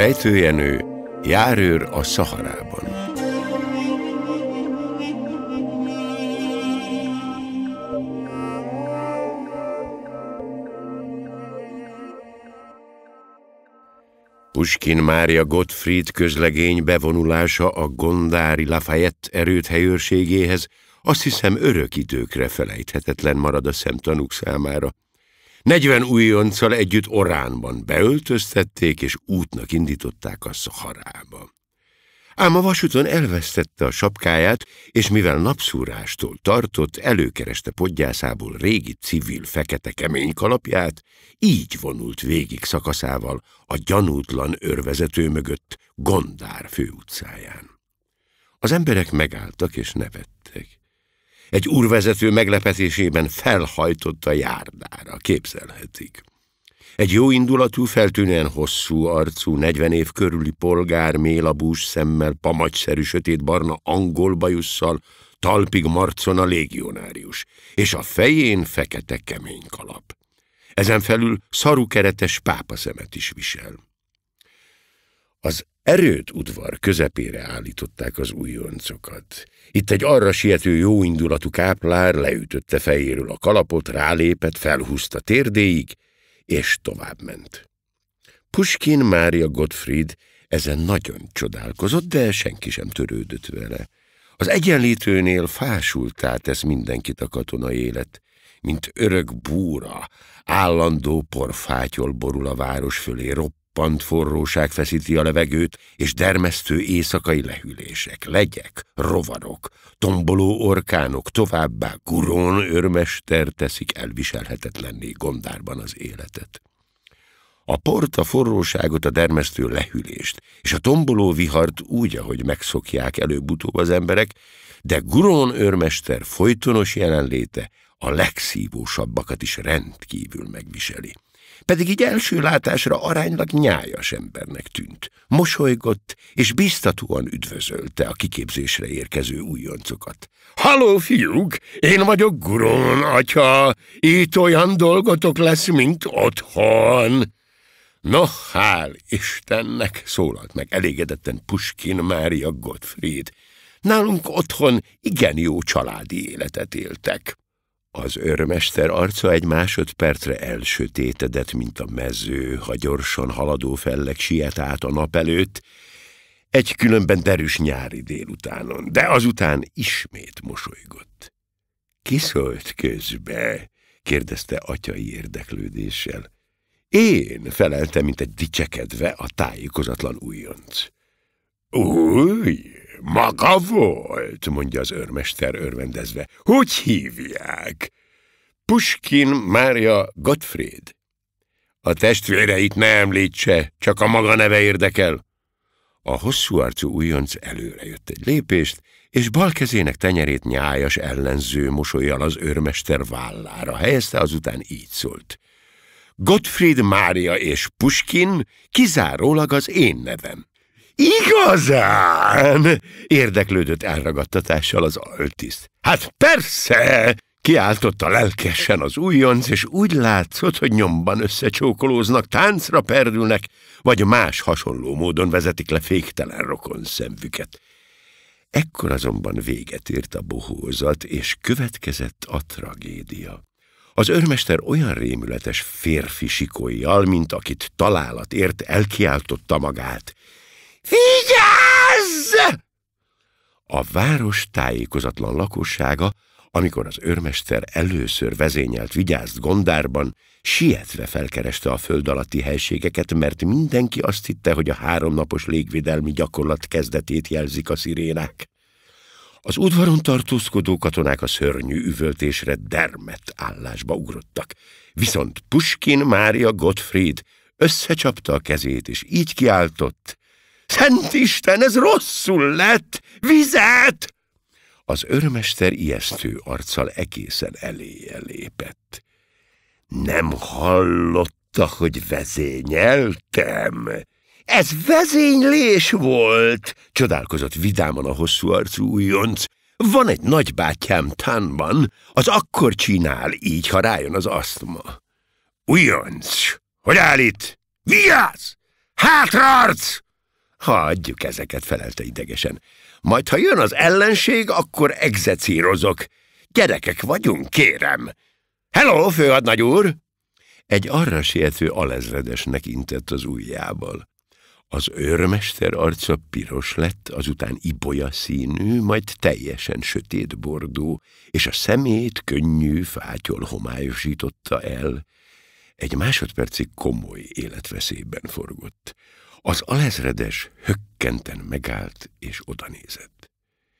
Rejtőjenő, járőr a Szaharában. Puskin Mária Gottfried közlegény bevonulása a gondári Lafayette helyőrségéhez azt hiszem örök időkre felejthetetlen marad a szemtanúk számára. Negyven újonccal együtt Oránban beöltöztették és útnak indították a Szaharába. Ám a vasúton elvesztette a sapkáját, és mivel napszúrástól tartott, előkereste podgyászából régi civil fekete kemény kalapját, így vonult végig szakaszával a gyanútlan örvezető mögött Gondár főutcáján. Az emberek megálltak és nevettek egy úrvezető meglepetésében felhajtott a járdára, képzelhetik. Egy jó indulatú, feltűnően hosszú arcú, negyven év körüli polgár, mélabús szemmel, pamacszerű sötét barna angol bajusszal, talpig marcon a légionárius, és a fején fekete kemény kalap. Ezen felül szarukeretes szemet is visel. Az Erőt udvar közepére állították az újoncokat. Itt egy arra siető jóindulatú káplár leütötte fejéről a kalapot, rálépett, felhúzta térdéig, és továbbment. Puskin Mária Gottfried ezen nagyon csodálkozott, de senki sem törődött vele. Az egyenlítőnél fásultá tesz mindenkit a katona élet, mint örök búra, állandó porfátyol borul a város fölé, ropp roppant forróság feszíti a levegőt, és dermesztő éjszakai lehűlések, legyek, rovarok, tomboló orkánok, továbbá gurón örmester teszik elviselhetetlenné gondárban az életet. A port, a forróságot, a dermesztő lehűlést, és a tomboló vihart úgy, ahogy megszokják előbb-utóbb az emberek, de Gurón örmester folytonos jelenléte a legszívósabbakat is rendkívül megviseli pedig így első látásra aránylag nyájas embernek tűnt. Mosolygott és biztatóan üdvözölte a kiképzésre érkező újoncokat. – Halló, fiúk! Én vagyok Gurón, atya! Itt olyan dolgotok lesz, mint otthon! No, hál' Istennek! szólalt meg elégedetten Puskin Mária Gottfried. Nálunk otthon igen jó családi életet éltek. Az őrmester arca egy másodpercre elsötétedett, mint a mező, ha gyorsan haladó fellek siet át a nap előtt, egy különben derűs nyári délutánon, de azután ismét mosolygott. Kiszólt közbe? kérdezte atyai érdeklődéssel. Én felelte, mint egy dicsekedve a tájékozatlan újonc. Új, maga volt, mondja az őrmester örvendezve. Hogy hívják? Puskin Mária Gottfried. A testvéreit ne említse, csak a maga neve érdekel. A hosszú arcú újonc előre jött egy lépést, és bal kezének tenyerét nyájas ellenző mosolyjal az őrmester vállára helyezte, azután így szólt. Gottfried Mária és Puskin kizárólag az én nevem. Igazán! Érdeklődött elragadtatással az altiszt. Hát persze! Kiáltotta lelkesen az újonc, és úgy látszott, hogy nyomban összecsókolóznak, táncra perdülnek, vagy más hasonló módon vezetik le féktelen rokon szemvüket. Ekkor azonban véget ért a bohózat, és következett a tragédia. Az örmester olyan rémületes férfi sikolyjal, mint akit találat ért, elkiáltotta magát. Vigyázz! A város tájékozatlan lakossága, amikor az őrmester először vezényelt vigyázt Gondárban, sietve felkereste a föld alatti helységeket, mert mindenki azt hitte, hogy a háromnapos légvédelmi gyakorlat kezdetét jelzik a szirénák. Az udvaron tartózkodó katonák a szörnyű üvöltésre dermet állásba ugrottak. Viszont Puskin Mária Gottfried összecsapta a kezét, és így kiáltott. Szent Isten, ez rosszul lett! Vizet! Az örmester ijesztő arccal egészen eléje lépett. Nem hallotta, hogy vezényeltem? Ez vezénylés volt, csodálkozott vidáman a hosszú arcú újonc. Van egy nagybátyám Tánban, az akkor csinál így, ha rájön az asztma. Újonc, hogy áll itt? Vigyázz! arc! Hagyjuk ezeket, felelte idegesen. Majd, ha jön az ellenség, akkor egzecírozok. Gyerekek vagyunk, kérem. Hello, főadnagy úr! Egy arra siető alezredesnek intett az ujjával. Az őrmester arca piros lett, azután ibolya színű, majd teljesen sötét bordó, és a szemét könnyű fátyol homályosította el. Egy másodpercig komoly életveszélyben forgott. Az alezredes hökkenten megállt és odanézett.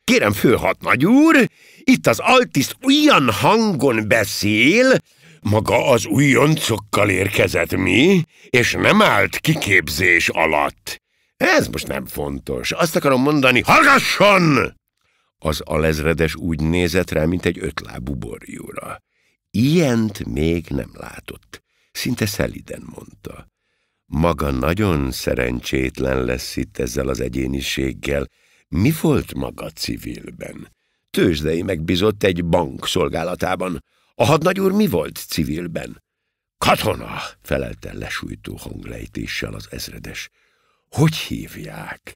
Kérem, főhatnagy úr, itt az altiszt olyan hangon beszél, maga az újoncokkal érkezett mi, és nem állt kiképzés alatt. Ez most nem fontos. Azt akarom mondani, hallgasson! Az alezredes úgy nézett rá, mint egy ötlábú borjúra. Ilyent még nem látott. Szinte szeliden mondta. Maga nagyon szerencsétlen lesz itt ezzel az egyéniséggel. Mi volt maga civilben? Tőzsdei megbizott egy bank szolgálatában. A hadnagy úr mi volt civilben? Katona, felelte lesújtó hanglejtéssel az ezredes. Hogy hívják?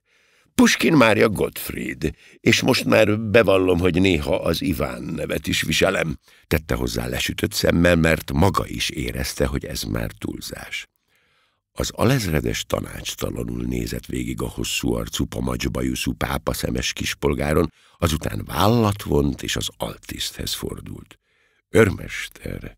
Puskin Mária Gottfried, és most már bevallom, hogy néha az Iván nevet is viselem. Tette hozzá lesütött szemmel, mert maga is érezte, hogy ez már túlzás. Az alezredes talanul nézett végig a hosszú arcú bajuszú pápa szemes kispolgáron, azután vállat vont és az altiszthez fordult. Örmester,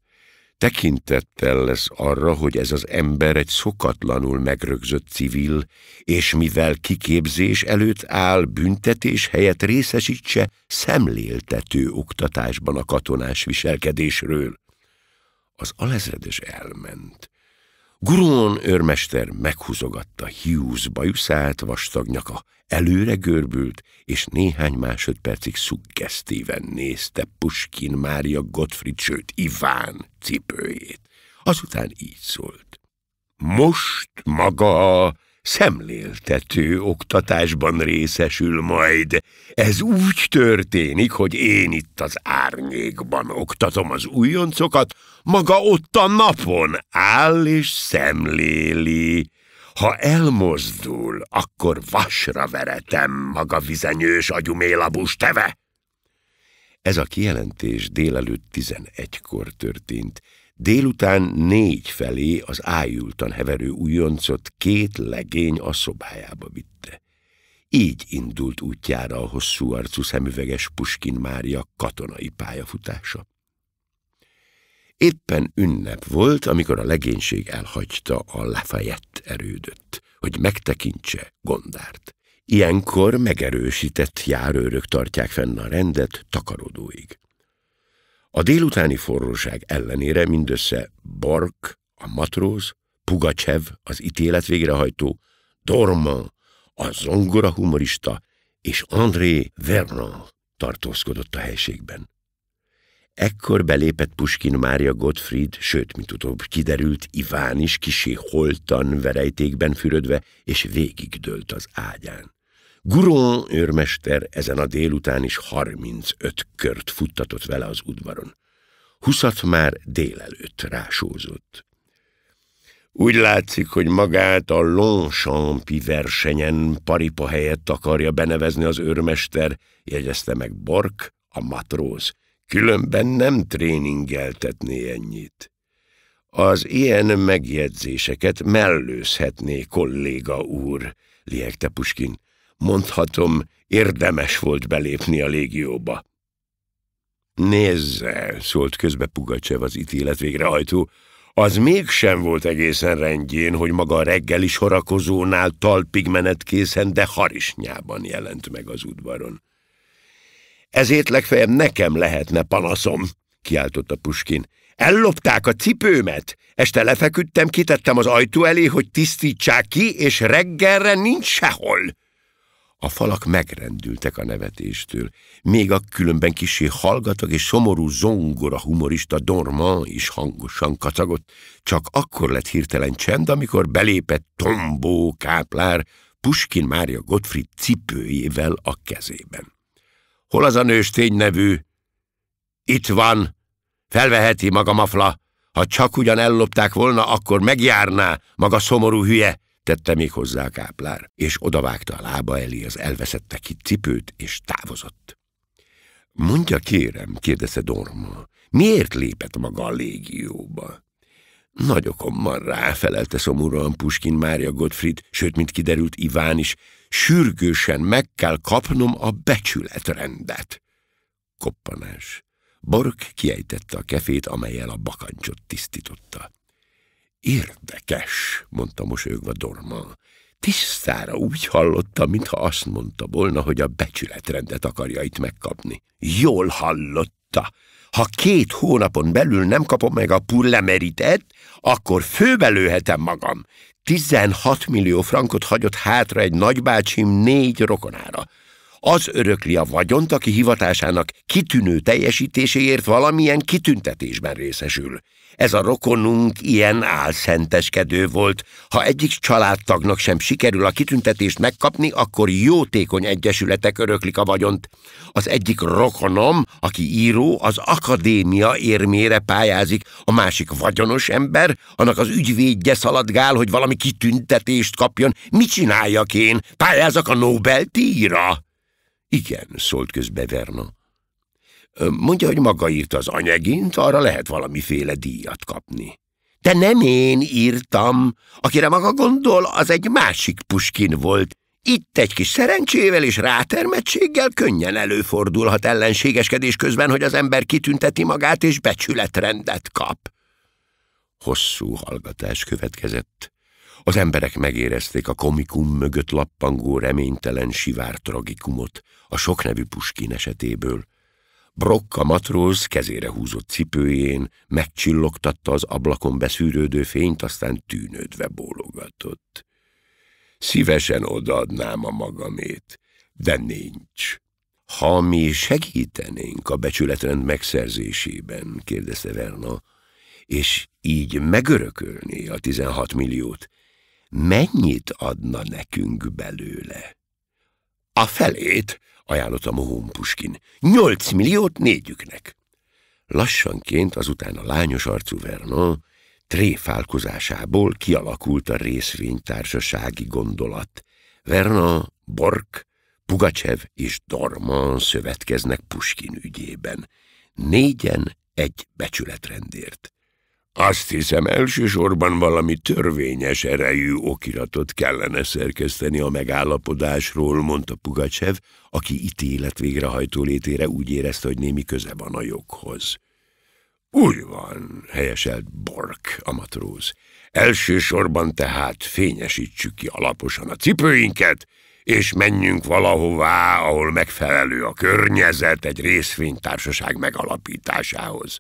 tekintettel lesz arra, hogy ez az ember egy szokatlanul megrögzött civil, és mivel kiképzés előtt áll, büntetés helyett részesítse szemléltető oktatásban a katonás viselkedésről. Az alezredes elment Gurón őrmester meghúzogatta Hughes bajuszát, vastag nyaka előre görbült, és néhány másodpercig szuggesztíven nézte Puskin Mária Gottfried, sőt Iván cipőjét. Azután így szólt. Most maga szemléltető oktatásban részesül majd. Ez úgy történik, hogy én itt az árnyékban oktatom az újoncokat, maga ott a napon áll és szemléli. Ha elmozdul, akkor vasra veretem maga vizenyős agyumélabus teve. Ez a kijelentés délelőtt tizenegykor történt, Délután négy felé az ájultan heverő újoncot két legény a szobájába vitte. Így indult útjára a hosszú arcú szemüveges Puskin Mária katonai pályafutása. Éppen ünnep volt, amikor a legénység elhagyta a Lafayette erődöt, hogy megtekintse Gondárt. Ilyenkor megerősített járőrök tartják fenn a rendet takarodóig. A délutáni forróság ellenére mindössze Bark, a matróz, Pugacsev, az ítélet végrehajtó, Dorman, a zongora humorista és André Vernon tartózkodott a helységben. Ekkor belépett Puskin Mária Gottfried, sőt, mint utóbb kiderült, Iván is kisé holtan verejtékben fürödve, és végigdőlt az ágyán. Guron őrmester ezen a délután is 35 kört futtatott vele az udvaron. Huszat már délelőtt rásózott. Úgy látszik, hogy magát a Longchampi versenyen paripa helyett akarja benevezni az őrmester, jegyezte meg Bork, a matróz. Különben nem tréningeltetné ennyit. Az ilyen megjegyzéseket mellőzhetné, kolléga úr, liegte Puskin mondhatom, érdemes volt belépni a légióba. Nézze, szólt közbe Pugacsev az ítélet végrehajtó, az mégsem volt egészen rendjén, hogy maga a reggeli sorakozónál talpig készen, de harisnyában jelent meg az udvaron. Ezért legfeljebb nekem lehetne panaszom, kiáltotta Puskin. Ellopták a cipőmet, este lefeküdtem, kitettem az ajtó elé, hogy tisztítsák ki, és reggelre nincs sehol. A falak megrendültek a nevetéstől. Még a különben kisé hallgatag és szomorú zongora humorista Dormand is hangosan kacagott, csak akkor lett hirtelen csend, amikor belépett Tombó káplár Puskin Mária Gottfried cipőjével a kezében. – Hol az a nőstény nevű? – Itt van! Felveheti maga mafla! Ha csak ugyan ellopták volna, akkor megjárná maga szomorú hülye! tette még hozzá Káplár, és odavágta a lába elé az elveszette ki cipőt, és távozott. Mondja kérem, kérdezte Dorma, miért lépett maga a légióba? Nagy okom van rá, felelte szomorúan Puskin Mária Gottfried, sőt, mint kiderült Iván is, sürgősen meg kell kapnom a becsületrendet. Koppanás. Bork kiejtette a kefét, amelyel a bakancsot tisztította. Érdekes, mondta mosolyogva Dorma. Tisztára úgy hallotta, mintha azt mondta volna, hogy a becsületrendet akarja itt megkapni. Jól hallotta. Ha két hónapon belül nem kapom meg a purlemeritet, akkor főbelőhetem magam. 16 millió frankot hagyott hátra egy nagybácsim négy rokonára az örökli a vagyont, aki hivatásának kitűnő teljesítéséért valamilyen kitüntetésben részesül. Ez a rokonunk ilyen álszenteskedő volt. Ha egyik családtagnak sem sikerül a kitüntetést megkapni, akkor jótékony egyesületek öröklik a vagyont. Az egyik rokonom, aki író, az akadémia érmére pályázik, a másik vagyonos ember, annak az ügyvédje szaladgál, hogy valami kitüntetést kapjon. Mit csináljak én? Pályázak a Nobel-díjra? Igen, szólt közbe Verna. Mondja, hogy maga írta az anyagint, arra lehet valamiféle díjat kapni. De nem én írtam. Akire maga gondol, az egy másik Puskin volt. Itt egy kis szerencsével és rátermettséggel könnyen előfordulhat ellenségeskedés közben, hogy az ember kitünteti magát és becsületrendet kap. Hosszú hallgatás következett. Az emberek megérezték a komikum mögött lappangó reménytelen sivár tragikumot a soknevű Puskin esetéből. Brock a matróz kezére húzott cipőjén, megcsillogtatta az ablakon beszűrődő fényt, aztán tűnődve bólogatott. Szívesen odaadnám a magamét, de nincs. Ha mi segítenénk a becsületrend megszerzésében, kérdezte Verna, és így megörökölné a 16 milliót, mennyit adna nekünk belőle? A felét, ajánlotta Mohón Puskin, nyolc milliót négyüknek. Lassanként azután a lányos arcú Vernon tréfálkozásából kialakult a részvénytársasági gondolat. Vernon, Bork, Pugacsev és Dorman szövetkeznek Puskin ügyében. Négyen egy becsületrendért. Azt hiszem, elsősorban valami törvényes erejű okiratot kellene szerkeszteni a megállapodásról, mondta Pugacsev, aki ítélet végrehajtó létére úgy érezte, hogy némi köze van a joghoz. Úgy van, helyeselt Bork, a matróz. Elsősorban tehát fényesítsük ki alaposan a cipőinket, és menjünk valahová, ahol megfelelő a környezet egy részvénytársaság megalapításához.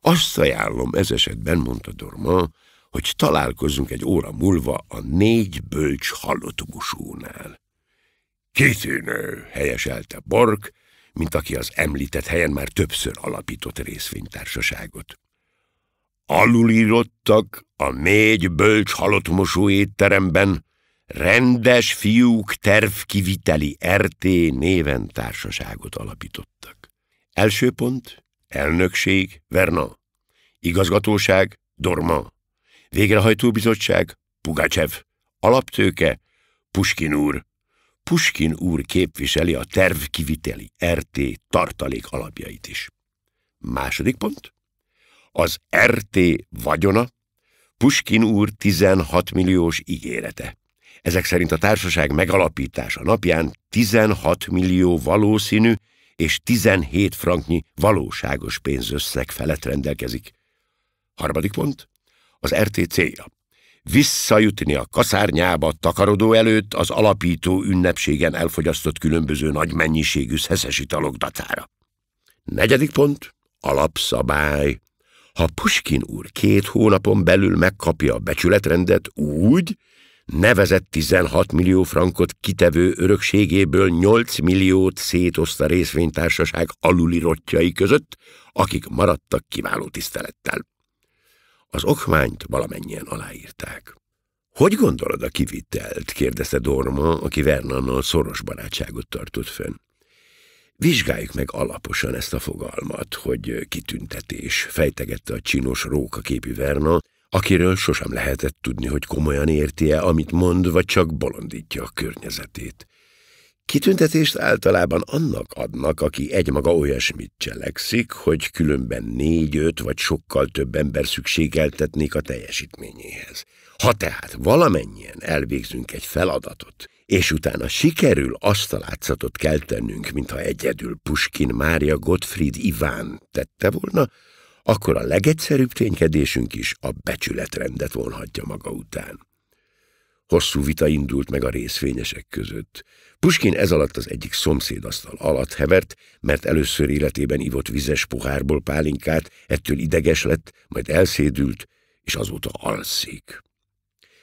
Azt ajánlom ez esetben, mondta Dorma, hogy találkozunk egy óra múlva a négy bölcs halotugusónál. Kitűnő, helyeselte Bork, mint aki az említett helyen már többször alapított részvénytársaságot. Alulírottak a négy bölcs mosó étteremben rendes fiúk tervkiviteli RT néven társaságot alapítottak. Első pont, Elnökség Verna. Igazgatóság Dorma. Végrehajtóbizottság Pugacsev. Alaptőke Puskin úr. Puskin úr képviseli a tervkiviteli RT tartalék alapjait is. Második pont. Az RT vagyona Puskin úr 16 milliós ígérete. Ezek szerint a társaság megalapítása napján 16 millió valószínű és 17 franknyi valóságos pénzösszeg felett rendelkezik. Harmadik pont, az rtc célja. Visszajutni a kaszárnyába takarodó előtt az alapító ünnepségen elfogyasztott különböző nagy mennyiségű szeszes italok dacára. Negyedik pont, alapszabály. Ha Puskin úr két hónapon belül megkapja a becsületrendet úgy, nevezett 16 millió frankot kitevő örökségéből 8 milliót szétoszt a részvénytársaság aluli rottyai között, akik maradtak kiváló tisztelettel. Az okmányt valamennyien aláírták. Hogy gondolod a kivitelt? kérdezte Dorma, aki Vernannal szoros barátságot tartott fönn. Vizsgáljuk meg alaposan ezt a fogalmat, hogy kitüntetés, fejtegette a csinos róka képű Verna, akiről sosem lehetett tudni, hogy komolyan érti-e, amit mond, vagy csak bolondítja a környezetét. Kitüntetést általában annak adnak, aki egymaga olyasmit cselekszik, hogy különben négy-öt vagy sokkal több ember szükségeltetnék a teljesítményéhez. Ha tehát valamennyien elvégzünk egy feladatot, és utána sikerül azt a látszatot kell mintha egyedül Puskin Mária Gottfried Iván tette volna, akkor a legegyszerűbb ténykedésünk is a becsületrendet vonhatja maga után. Hosszú vita indult meg a részvényesek között. Puskin ez alatt az egyik szomszédasztal alatt hevert, mert először életében ivott vizes pohárból pálinkát, ettől ideges lett, majd elszédült, és azóta alszik.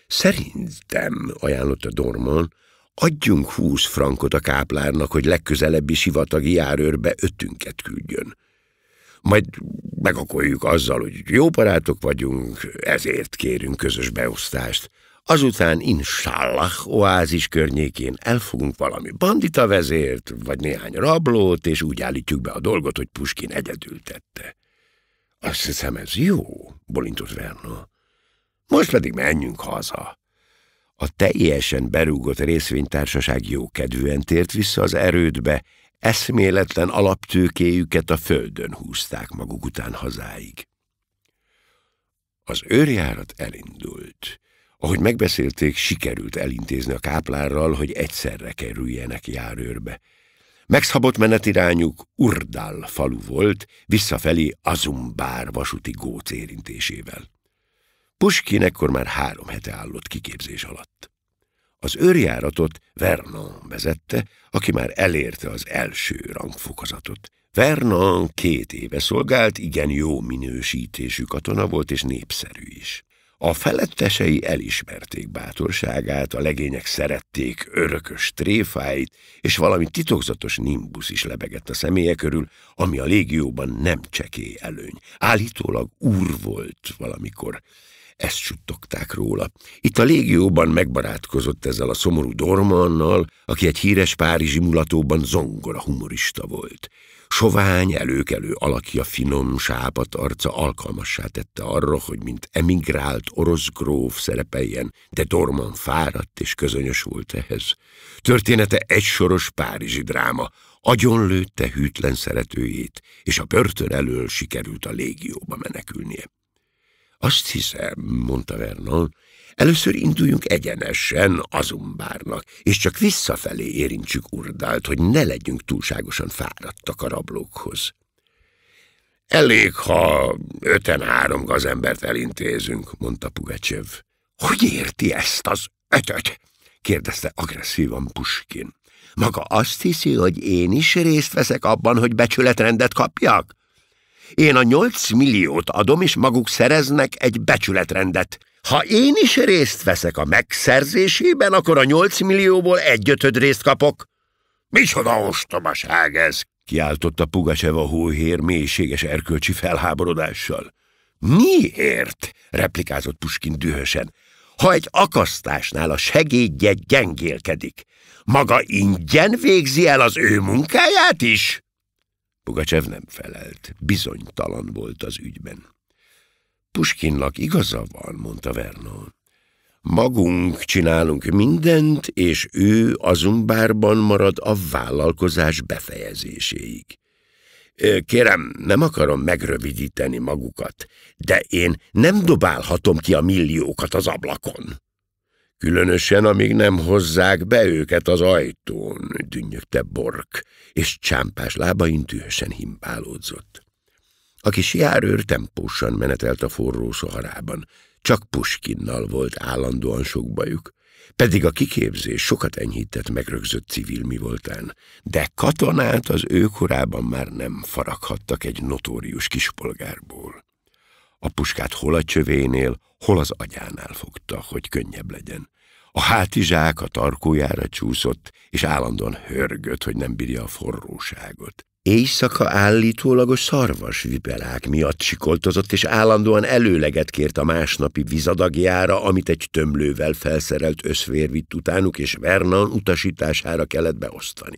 Szerintem, ajánlotta Dorman, adjunk húsz frankot a káplárnak, hogy legközelebbi sivatagi járőrbe ötünket küldjön majd megakoljuk azzal, hogy jó barátok vagyunk, ezért kérünk közös beosztást. Azután inshallah oázis környékén elfogunk valami bandita vezért, vagy néhány rablót, és úgy állítjuk be a dolgot, hogy Puskin egyedül tette. Azt hiszem, ez jó, bolintott Verna. Most pedig menjünk haza. A teljesen berúgott részvénytársaság jókedvűen tért vissza az erődbe, eszméletlen alaptőkéjüket a földön húzták maguk után hazáig. Az őrjárat elindult. Ahogy megbeszélték, sikerült elintézni a káplárral, hogy egyszerre kerüljenek járőrbe. Megszabott menetirányuk Urdal falu volt, visszafelé Azumbár vasúti góc érintésével. Puskin ekkor már három hete állott kiképzés alatt. Az őrjáratot Vernon vezette, aki már elérte az első rangfokozatot. Vernon két éve szolgált, igen jó minősítésű katona volt és népszerű is. A felettesei elismerték bátorságát, a legények szerették örökös tréfáit, és valami titokzatos nimbusz is lebegett a személye körül, ami a légióban nem csekély előny. Állítólag úr volt valamikor ezt suttogták róla. Itt a légióban megbarátkozott ezzel a szomorú Dormannal, aki egy híres párizsi mulatóban zongora humorista volt. Sovány, előkelő alakja, finom, sápat arca alkalmassá tette arra, hogy mint emigrált orosz gróf szerepeljen, de Dorman fáradt és közönyös volt ehhez. Története egy soros párizsi dráma, agyonlőtte hűtlen szeretőjét, és a börtön elől sikerült a légióba menekülnie. Azt hiszem, mondta Vernon, először induljunk egyenesen azumbárnak, és csak visszafelé érintsük urdált, hogy ne legyünk túlságosan fáradtak a rablókhoz. Elég, ha öten-három gazembert elintézünk, mondta Pugacsev. Hogy érti ezt az ötöt? kérdezte agresszívan Puskin. Maga azt hiszi, hogy én is részt veszek abban, hogy becsületrendet kapjak? Én a nyolc milliót adom, és maguk szereznek egy becsületrendet. Ha én is részt veszek a megszerzésében, akkor a nyolc millióból egyötöd részt kapok. Micsoda ostobaság ez! kiáltotta Pugaseva hóhér mélységes erkölcsi felháborodással. Miért? replikázott Puskin dühösen. Ha egy akasztásnál a segédje gyengélkedik, maga ingyen végzi el az ő munkáját is? Pugacsev nem felelt, bizonytalan volt az ügyben. Puskinnak igaza van, mondta Vernó. Magunk csinálunk mindent, és ő azumbárban marad a vállalkozás befejezéséig. Kérem, nem akarom megrövidíteni magukat, de én nem dobálhatom ki a milliókat az ablakon. Különösen, amíg nem hozzák be őket az ajtón, dünnyögte Bork, és csámpás lábain tühösen himbálódzott. A kis járőr tempósan menetelt a forró szoharában, csak Puskinnal volt állandóan sok bajuk, pedig a kiképzés sokat enyhített megrögzött civil mi voltán, de katonát az ő korában már nem faraghattak egy notórius kispolgárból. A puskát hol a csövénél, hol az agyánál fogta, hogy könnyebb legyen. A hátizsák a tarkójára csúszott, és állandóan hörgött, hogy nem bírja a forróságot. Éjszaka állítólagos szarvas vibelák miatt sikoltozott, és állandóan előleget kért a másnapi vizadagjára, amit egy tömlővel felszerelt összvér vitt utánuk, és Vernon utasítására kellett beosztani.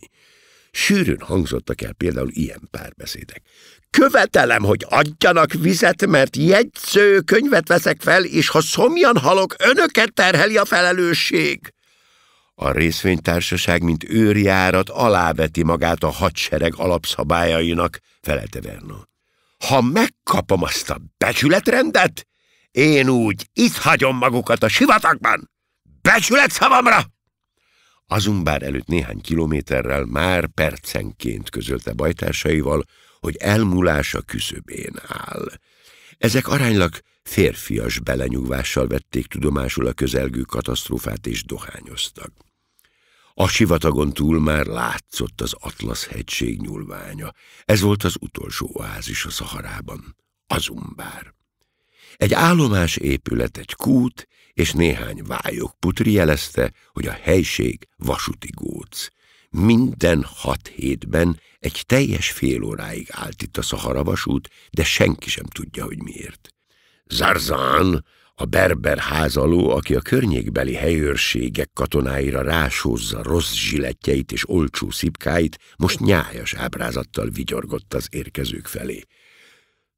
Sűrűn hangzottak el például ilyen párbeszédek. Követelem, hogy adjanak vizet, mert könyvet veszek fel, és ha szomjan halok, önöket terheli a felelősség. A részvénytársaság, mint őrjárat, aláveti magát a hadsereg alapszabályainak, felelte Vernon. Ha megkapom azt a becsületrendet, én úgy itt hagyom magukat a sivatagban. Becsület szavamra! Azumbár előtt néhány kilométerrel már percenként közölte bajtársaival, hogy elmulása küszöbén áll. Ezek aránylag férfias belenyugvással vették tudomásul a közelgő katasztrófát és dohányoztak. A sivatagon túl már látszott az Atlasz-hegység nyúlványa. Ez volt az utolsó oázis a Szaharában, Azumbár. Egy állomás épület, egy kút és néhány vályok putri jelezte, hogy a helység vasúti góc. Minden hat hétben egy teljes fél óráig állt itt a Szahara vasút, de senki sem tudja, hogy miért. Zarzán, a berber házaló, aki a környékbeli helyőrségek katonáira rásózza rossz zsiletjeit és olcsó szipkáit, most nyájas ábrázattal vigyorgott az érkezők felé.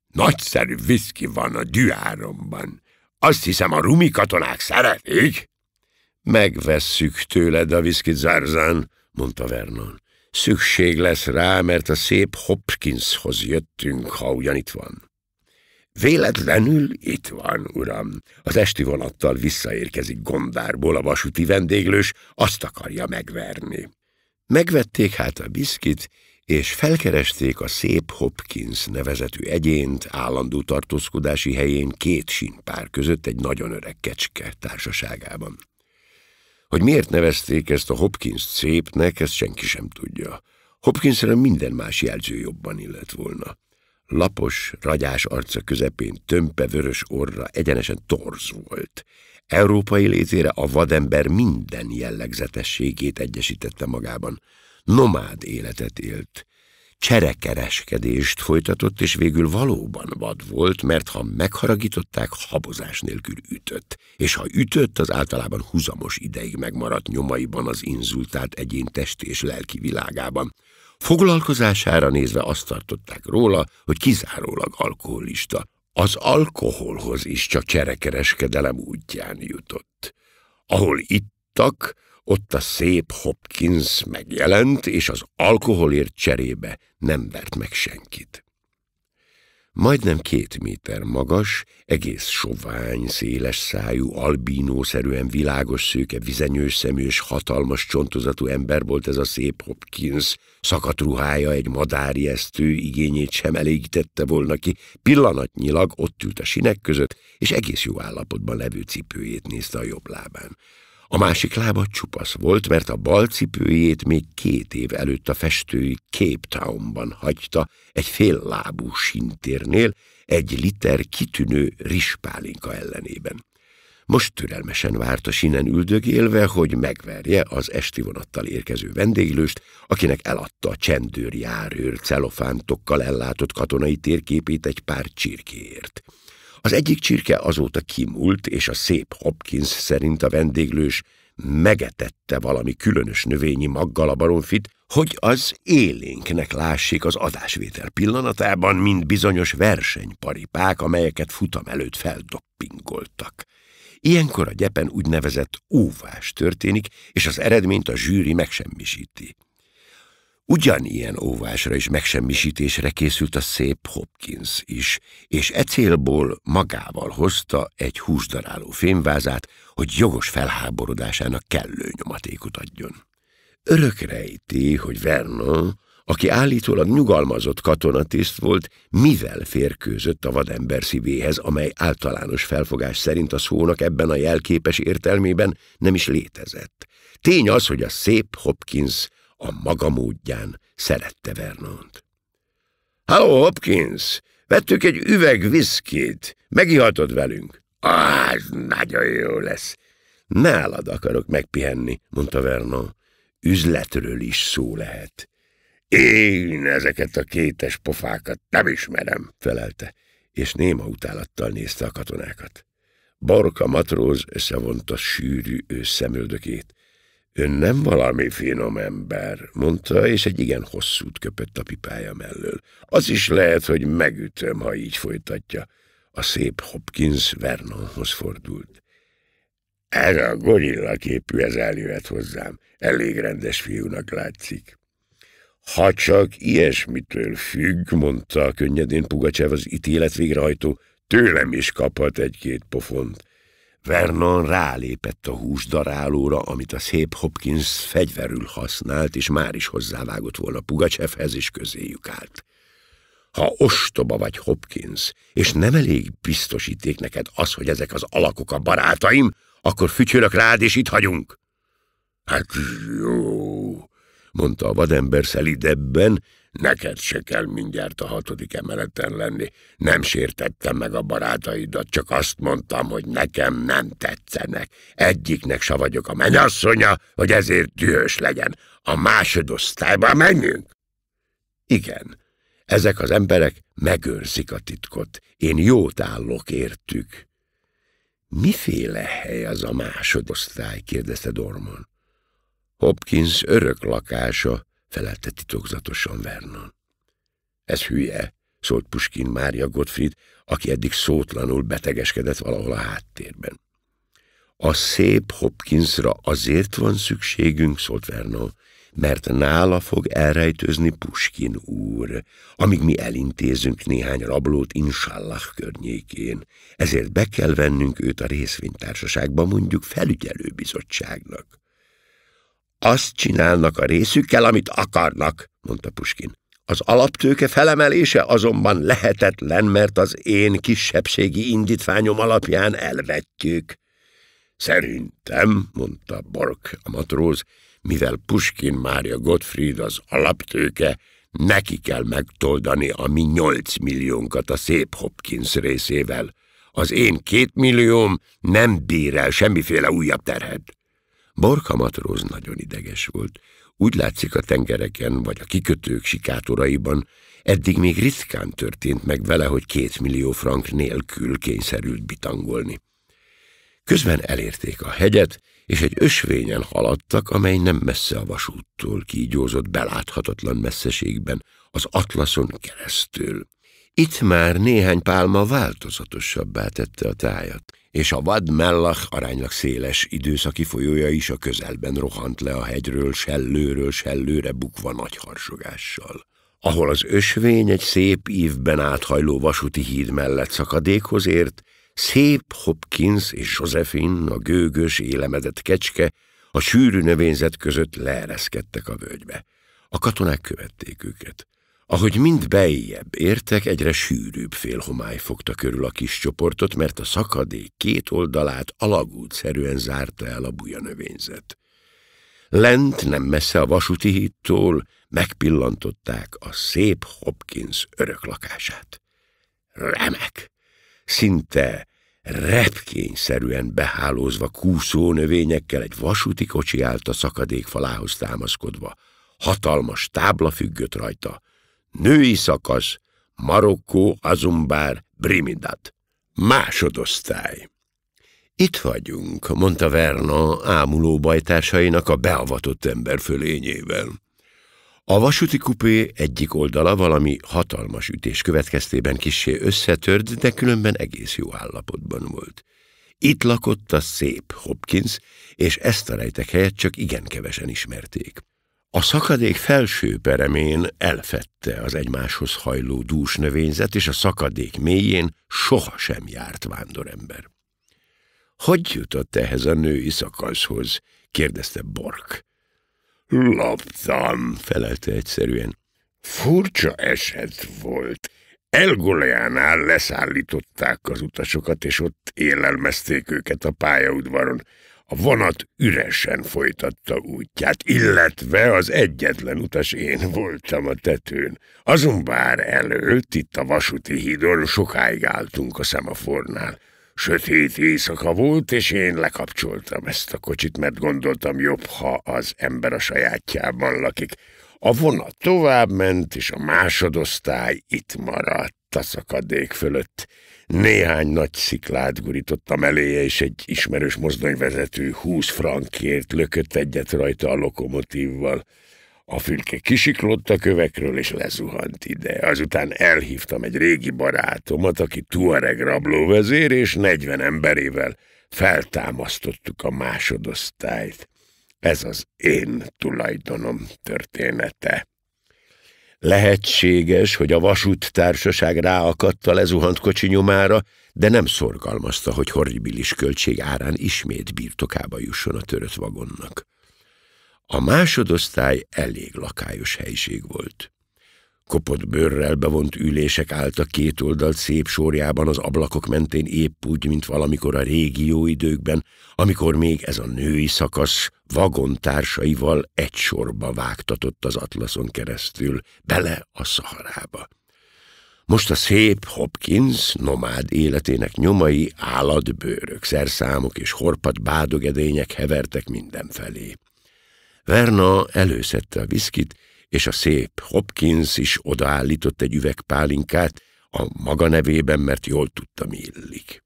Nagyszerű viszki van a düháromban. Azt hiszem, a rumi katonák szeretik. Megvesszük tőled a viszkit, Zarzán, mondta Vernon. Szükség lesz rá, mert a szép Hopkinshoz jöttünk, ha ugyan itt van. Véletlenül itt van, uram. Az esti vonattal visszaérkezik Gondárból a vasúti vendéglős, azt akarja megverni. Megvették hát a biszkit, és felkeresték a szép Hopkins nevezetű egyént állandó tartózkodási helyén két sínpár között egy nagyon öreg kecske társaságában. Hogy miért nevezték ezt a Hopkins szépnek, ezt senki sem tudja. Hopkinsre minden más jelző jobban illett volna. Lapos, ragyás arca közepén tömpe vörös orra egyenesen torz volt. Európai létére a vadember minden jellegzetességét egyesítette magában. Nomád életet élt, cserekereskedést folytatott, és végül valóban vad volt, mert ha megharagították, habozás nélkül ütött, és ha ütött, az általában húzamos ideig megmaradt nyomaiban az inzultált egyén testi és lelki világában. Foglalkozására nézve azt tartották róla, hogy kizárólag alkoholista. Az alkoholhoz is csak cserekereskedelem útján jutott. Ahol ittak, ott a szép Hopkins megjelent, és az alkoholért cserébe nem vert meg senkit. Majdnem két méter magas, egész sovány, széles szájú, albínószerűen világos szőke, vizenyős szemű és hatalmas csontozatú ember volt ez a szép Hopkins. Szakadt ruhája egy madári esztő igényét sem elégítette volna ki. Pillanatnyilag ott ült a sinek között, és egész jó állapotban levő cipőjét nézte a jobb lábán. A másik lába csupasz volt, mert a bal cipőjét még két év előtt a festői Cape Townban hagyta, egy féllábú sintérnél, egy liter kitűnő rispálinka ellenében. Most türelmesen várt a sinen üldögélve, hogy megverje az esti vonattal érkező vendéglőst, akinek eladta a csendőr járőr celofántokkal ellátott katonai térképét egy pár csirkéért. Az egyik csirke azóta kimult, és a szép Hopkins szerint a vendéglős megetette valami különös növényi maggal a baromfit, hogy az élénknek lássék az adásvétel pillanatában, mint bizonyos versenyparipák, amelyeket futam előtt feldoppingoltak. Ilyenkor a gyepen úgynevezett óvás történik, és az eredményt a zsűri megsemmisíti. Ugyanilyen óvásra és megsemmisítésre készült a szép Hopkins is, és e célból magával hozta egy húsdaráló fémvázát, hogy jogos felháborodásának kellő nyomatékot adjon. Örökrejti, hogy Vernon, aki állítólag nyugalmazott katonatiszt volt, mivel férkőzött a vadember szívéhez, amely általános felfogás szerint a szónak ebben a jelképes értelmében nem is létezett. Tény az, hogy a szép Hopkins a maga módján szerette Vernont. Halló, Hopkins! Vettük egy üveg viszkit, megihatod velünk. Á, nagyon jó lesz. Nálad akarok megpihenni, mondta Vernon. Üzletről is szó lehet. Én ezeket a kétes pofákat nem ismerem, felelte, és néma utálattal nézte a katonákat. Borka matróz összevonta sűrű őszemöldökét. Ön nem valami finom ember, mondta, és egy igen hosszút köpött a pipája mellől. Az is lehet, hogy megütöm, ha így folytatja. A szép Hopkins Vernonhoz fordult. Ez a gorilla képű ez eljöhet hozzám. Elég rendes fiúnak látszik. Ha csak ilyesmitől függ, mondta a könnyedén Pugacsev az ítélet végrehajtó, tőlem is kaphat egy-két pofont. Vernon rálépett a húsdarálóra, amit a szép Hopkins fegyverül használt, és már is hozzávágott volna Pugacsefhez, és közéjük állt. Ha ostoba vagy, Hopkins, és nem elég biztosíték neked az, hogy ezek az alakok a barátaim, akkor fütyülök rád, és itt hagyunk. Hát jó, mondta a vadember szelidebben, Neked se kell mindjárt a hatodik emeleten lenni. Nem sértettem meg a barátaidat, csak azt mondtam, hogy nekem nem tetszenek. Egyiknek se vagyok a menyasszonya, hogy ezért dühös legyen. A másodosztályba menjünk? Igen, ezek az emberek megőrzik a titkot. Én jót állok értük. Miféle hely az a másodosztály? kérdezte Dorman. Hopkins örök lakása, felelte titokzatosan Vernon. Ez hülye, szólt Puskin Mária Gottfried, aki eddig szótlanul betegeskedett valahol a háttérben. A szép Hopkinsra azért van szükségünk, szólt Vernon, mert nála fog elrejtőzni Puskin úr, amíg mi elintézünk néhány rablót Insallah környékén. Ezért be kell vennünk őt a részvénytársaságba, mondjuk felügyelőbizottságnak. Azt csinálnak a részükkel, amit akarnak, mondta Puskin. Az alaptőke felemelése azonban lehetetlen, mert az én kisebbségi indítványom alapján elvetjük. Szerintem, mondta Bork a matróz, mivel Puskin Mária Gottfried az alaptőke, neki kell megtoldani a mi nyolc milliónkat a szép Hopkins részével. Az én két millióm nem bír el semmiféle újabb terhet. Borka matróz nagyon ideges volt. Úgy látszik a tengereken vagy a kikötők sikátoraiban, eddig még ritkán történt meg vele, hogy két millió frank nélkül kényszerült bitangolni. Közben elérték a hegyet, és egy ösvényen haladtak, amely nem messze a vasúttól kígyózott beláthatatlan messzeségben, az Atlaszon keresztül. Itt már néhány pálma változatosabbá tette a tájat és a vad mellach aránylag széles időszaki folyója is a közelben rohant le a hegyről, sellőről, sellőre bukva nagy harsogással ahol az ösvény egy szép ívben áthajló vasúti híd mellett szakadékhoz ért, szép Hopkins és Josephine, a gőgös, élemedett kecske, a sűrű növényzet között leereszkedtek a völgybe. A katonák követték őket. Ahogy mind bejjebb értek, egyre sűrűbb félhomály fogta körül a kis csoportot, mert a szakadék két oldalát alagútszerűen zárta el a buja növényzet. Lent, nem messze a vasúti hittól, megpillantották a szép Hopkins örök lakását. Remek! Szinte repkényszerűen behálózva kúszó növényekkel egy vasúti kocsi állt a szakadék falához támaszkodva. Hatalmas tábla függött rajta, Női szakasz Marokkó, Azumbár, Brimidat. Másodosztály. Itt vagyunk, mondta Verna ámuló bajtársainak a beavatott ember fölényével. A vasúti kupé egyik oldala valami hatalmas ütés következtében kissé összetört, de különben egész jó állapotban volt. Itt lakott a szép Hopkins, és ezt a rejtek helyet csak igen kevesen ismerték. A szakadék felső peremén elfette az egymáshoz hajló dús növényzet, és a szakadék mélyén sohasem járt vándorember. Hogy jutott ehhez a női szakaszhoz? kérdezte Bork. Laptam, felelte egyszerűen. Furcsa eset volt. Elgoleánál leszállították az utasokat, és ott élelmezték őket a pályaudvaron. A vonat üresen folytatta útját, illetve az egyetlen utas én voltam a tetőn. Azonbár előtt, itt a vasúti hídon sokáig álltunk a szemafornál. Sötét éjszaka volt, és én lekapcsoltam ezt a kocsit, mert gondoltam jobb, ha az ember a sajátjában lakik. A vonat tovább ment, és a másodosztály itt maradt a szakadék fölött. Néhány nagy sziklát gurítottam eléje, és egy ismerős mozdonyvezető húsz frankért lökött egyet rajta a lokomotívval. A fülke kisiklott a kövekről, és lezuhant ide. Azután elhívtam egy régi barátomat, aki Tuareg rablóvezér, és negyven emberével feltámasztottuk a másodosztályt. Ez az én tulajdonom története. Lehetséges, hogy a vasút társaság ráakadt a lezuhant kocsi nyomára, de nem szorgalmazta, hogy horribilis költség árán ismét birtokába jusson a törött vagonnak. A másodosztály elég lakályos helyiség volt. Kopott bőrrel bevont ülések álltak két oldalt szép sorjában az ablakok mentén épp úgy, mint valamikor a régi jó időkben, amikor még ez a női szakasz vagontársaival egy sorba vágtatott az atlaszon keresztül, bele a szaharába. Most a szép Hopkins nomád életének nyomai állatbőrök, szerszámok és horpat bádogedények hevertek mindenfelé. Verna előszette a viszkit, és a szép Hopkins is odaállított egy üvegpálinkát a maga nevében, mert jól tudta, mi illik.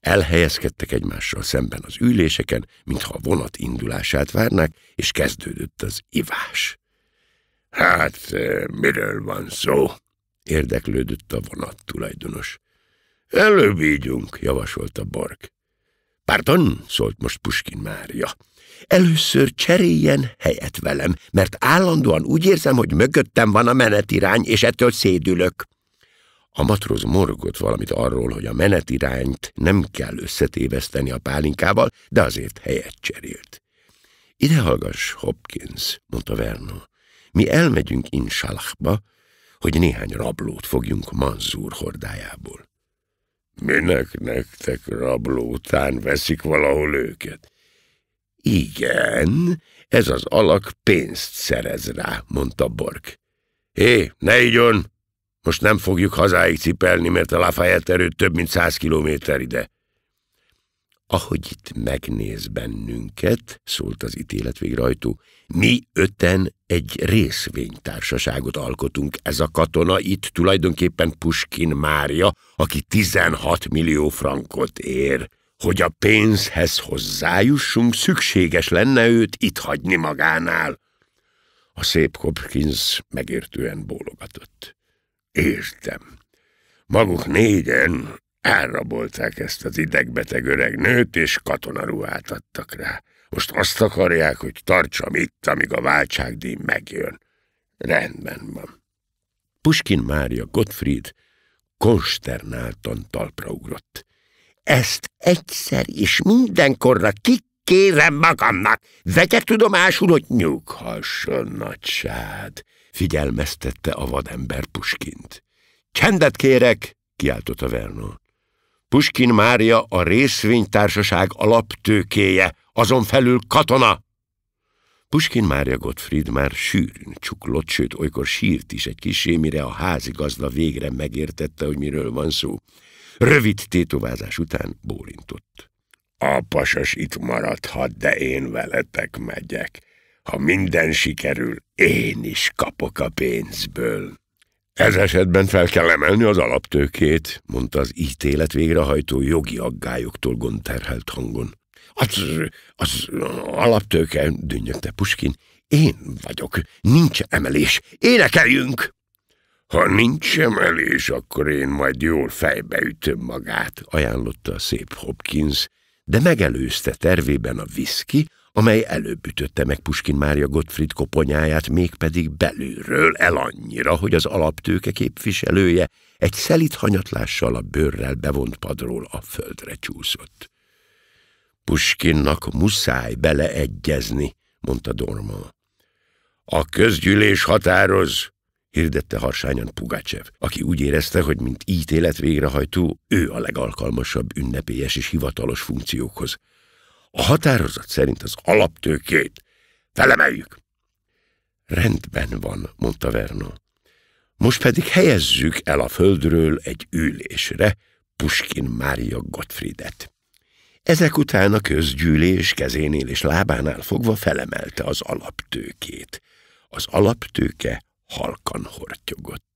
Elhelyezkedtek egymással szemben az üléseken, mintha a vonat indulását várnák, és kezdődött az ivás. – Hát, miről van szó? – érdeklődött a vonat tulajdonos. – Előbb ígyunk – javasolta Bork. Pardon, szólt most Puskin Mária. Először cseréljen helyet velem, mert állandóan úgy érzem, hogy mögöttem van a menetirány, és ettől szédülök. A matróz morgott valamit arról, hogy a menetirányt nem kell összetéveszteni a pálinkával, de azért helyet cserélt. Ide hallgass, Hopkins, mondta Vernon. Mi elmegyünk Insalachba, hogy néhány rablót fogjunk Manzúr hordájából. Minek nektek rabló után veszik valahol őket? Igen, ez az alak pénzt szerez rá, mondta Bork. Hé, ne igyon! Most nem fogjuk hazáig cipelni, mert a Lafayette erő több mint száz kilométer ide. Ahogy itt megnéz bennünket, szólt az ítéletvég mi öten egy részvénytársaságot alkotunk. Ez a katona itt tulajdonképpen Puskin Mária, aki 16 millió frankot ér. Hogy a pénzhez hozzájussunk, szükséges lenne őt itt hagyni magánál. A szép Hopkins megértően bólogatott. Értem. Maguk négyen elrabolták ezt az idegbeteg öreg nőt, és katonaruhát adtak rá. Most azt akarják, hogy tartsam itt, amíg a váltságdíj megjön. Rendben van. Puskin Mária Gottfried konsternáltan talpra ugrott. Ezt egyszer és mindenkorra kikérem magamnak. Vegye tudomásul, hogy nyughasson, nagysád, figyelmeztette a vadember Puskint. Csendet kérek, kiáltotta Vernon. Puskin Mária a részvénytársaság alaptőkéje, azon felül katona. Puskin Mária Gottfried már sűrűn csuklott, sőt, olykor sírt is egy kisé, mire a házigazda végre megértette, hogy miről van szó. Rövid tétovázás után bólintott. A pasas itt maradhat, de én veletek megyek. Ha minden sikerül, én is kapok a pénzből. Ez esetben fel kell emelni az alaptőkét, mondta az ítélet végrehajtó jogi aggályoktól gondterhelt hangon. Az, az alaptőke, dünnyögte Puskin. Én vagyok, nincs emelés, énekeljünk! Ha nincs emelés, akkor én majd jól fejbeütöm magát, ajánlotta a szép Hopkins, de megelőzte tervében a viszki, amely előbb ütötte meg Puskin Mária Gottfried koponyáját, mégpedig belülről el annyira, hogy az alaptőke képviselője egy szelit hanyatlással a bőrrel bevont padról a földre csúszott. Puskinnak muszáj beleegyezni, mondta Dorma. A közgyűlés határoz, hirdette harsányan Pugacsev, aki úgy érezte, hogy mint ítélet végrehajtó, ő a legalkalmasabb ünnepélyes és hivatalos funkciókhoz. A határozat szerint az alaptőkét felemeljük. Rendben van, mondta Verna. Most pedig helyezzük el a földről egy ülésre Puskin Mária Gottfriedet. Ezek után a közgyűlés kezénél és lábánál fogva felemelte az alaptőkét. Az alaptőke halkan hortyogott.